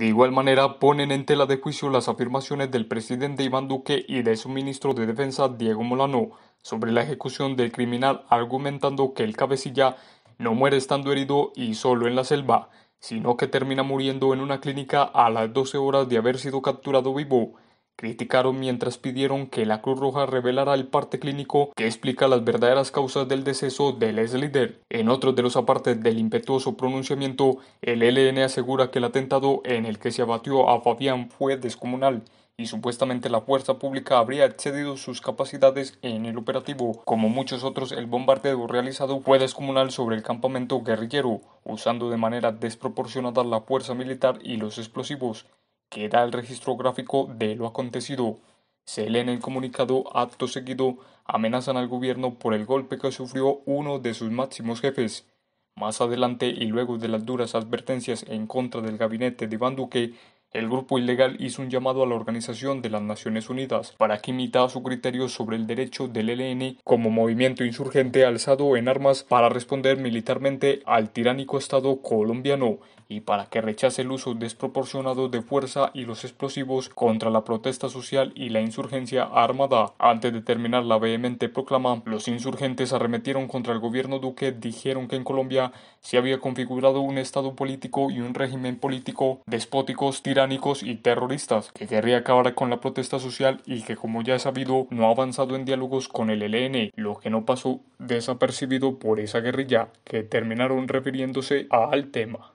De igual manera, ponen en tela de juicio las afirmaciones del presidente Iván Duque y de su ministro de Defensa, Diego Molano, sobre la ejecución del criminal, argumentando que el cabecilla no muere estando herido y solo en la selva, sino que termina muriendo en una clínica a las 12 horas de haber sido capturado vivo criticaron mientras pidieron que la Cruz Roja revelara el parte clínico que explica las verdaderas causas del deceso de Leslie líder En otro de los apartes del impetuoso pronunciamiento, el LN asegura que el atentado en el que se abatió a Fabián fue descomunal y supuestamente la fuerza pública habría excedido sus capacidades en el operativo. Como muchos otros, el bombardeo realizado fue descomunal sobre el campamento guerrillero, usando de manera desproporcionada la fuerza militar y los explosivos queda el registro gráfico de lo acontecido. Se lee en el comunicado acto seguido amenazan al gobierno por el golpe que sufrió uno de sus máximos jefes. Más adelante y luego de las duras advertencias en contra del gabinete de Iván el grupo ilegal hizo un llamado a la Organización de las Naciones Unidas para que imita su criterio sobre el derecho del ELN como movimiento insurgente alzado en armas para responder militarmente al tiránico Estado colombiano y para que rechace el uso desproporcionado de fuerza y los explosivos contra la protesta social y la insurgencia armada. Antes de terminar la vehemente proclama, los insurgentes arremetieron contra el gobierno Duque, dijeron que en Colombia se había configurado un Estado político y un régimen político despóticos tiránicos y terroristas, que querría acabar con la protesta social y que, como ya es sabido, no ha avanzado en diálogos con el ELN, lo que no pasó desapercibido por esa guerrilla, que terminaron refiriéndose al tema.